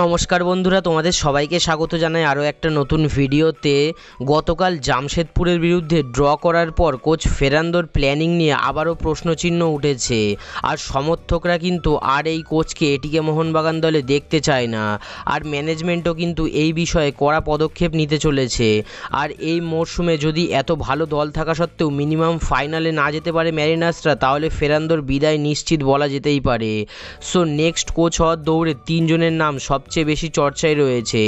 নমস্কার বন্ধুরা তোমাদের সবাইকে স্বাগত জানাই আরও একটা নতুন ভিডিওতে গতকাল জামশেদপুরের বিরুদ্ধে ড্র করার পর কোচ ফেরান্দোর প্ল্যানিং নিয়ে আবারও প্রশ্নচিহ্ন উঠেছে আর সমর্থকরা কিন্তু আর এই কোচকে এটিকে মোহনবাগান দলে দেখতে চায় না আর ম্যানেজমেন্টও কিন্তু এই বিষয়ে কড়া পদক্ষেপ নিতে চলেছে আর এই মরশুমে যদি এত ভালো দল থাকা সত্ত্বেও মিনিমাম ফাইনালে না যেতে পারে ম্যারিনার্সরা তাহলে ফেরান্দোর বিদায় নিশ্চিত বলা যেতেই পারে সো নেক্সট কোচ হওয়ার দৌড়ে তিনজনের নাম সবচেয়ে বেশি চর্চায় রয়েছে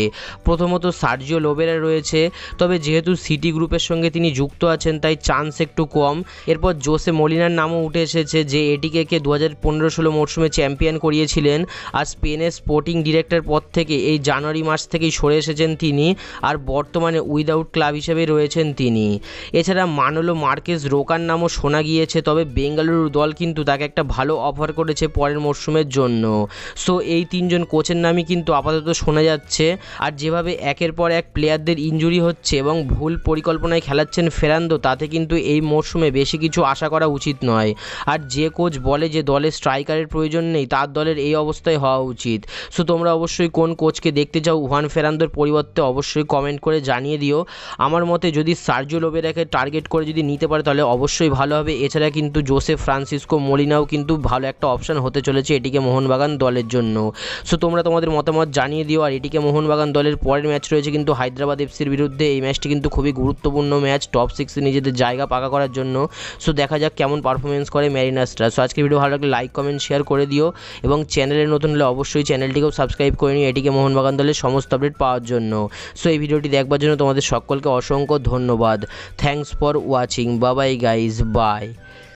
প্রথমত সার্জিও লোবেরা রয়েছে তবে যেহেতু সিটি গ্রুপের সঙ্গে তিনি যুক্ত আছেন তাই চান্স একটু কম এরপর জোসে মলিনার নামও উঠে এসেছে যে এটিকে কে দু হাজার পনেরো ষোলো মরশুমে চ্যাম্পিয়ন করিয়েছিলেন আর স্পেনের স্পোর্টিং ডিরেক্টর পদ থেকে এই জানুয়ারি মাস থেকেই সরে এসেছেন তিনি আর বর্তমানে উইদাউট ক্লাব হিসেবে রয়েছেন তিনি এছাড়া মানলো মার্কেস রোকার নামও শোনা গিয়েছে তবে বেঙ্গালুরু দল কিন্তু তাকে একটা ভালো অফার করেছে পরের মরশুমের জন্য সো এই তিনজন কোচের নামই কিন্তু কিন্তু আপাতত শোনা যাচ্ছে আর যেভাবে একের পর এক প্লেয়ারদের ইঞ্জুরি হচ্ছে এবং ভুল পরিকল্পনায় খেলাচ্ছেন ফেরান্দো তাতে কিন্তু এই মরশুমে বেশি কিছু আশা করা উচিত নয় আর যে কোচ বলে যে দলের স্ট্রাইকারের প্রয়োজন নেই তার দলের এই অবস্থায় হওয়া উচিত সো তোমরা অবশ্যই কোন কোচকে দেখতে চাও উহান ফেরান্দোর পরিবর্তে অবশ্যই কমেন্ট করে জানিয়ে দিও আমার মতে যদি সার্জো লোবেরাকে টার্গেট করে যদি নিতে পারে তাহলে অবশ্যই ভালো হবে এছাড়া কিন্তু জোসেফ ফ্রান্সিসকো মলিনাও কিন্তু ভালো একটা অপশান হতে চলেছে এটিকে মোহনবাগান দলের জন্য সো তোমরা তোমাদের মত মতামত জানিয়ে দিও আর এটিকে মোহনবাগান দলের পরের ম্যাচ রয়েছে কিন্তু হায়দ্রাবাদ এফসির বিরুদ্ধে এই ম্যাচটি কিন্তু খুবই গুরুত্বপূর্ণ ম্যাচ টপ সিক্সে নিজেদের জায়গা পাকা করার জন্য সো দেখা যাক কেমন পারফরমেন্স করে ম্যারিনার্সরা সো আজকে ভিডিও ভালো লাগলে লাইক কমেন্ট শেয়ার করে দিও এবং চ্যানেলে নতুন হলে অবশ্যই চ্যানেলটিকেও সাবস্ক্রাইব করে নিও এটিকে মোহনবাগান দলের সমস্ত আপডেট পাওয়ার জন্য সো এই ভিডিওটি দেখবার জন্য তোমাদের সকলকে অসংখ্য ধন্যবাদ thanks for watching bye bye guys by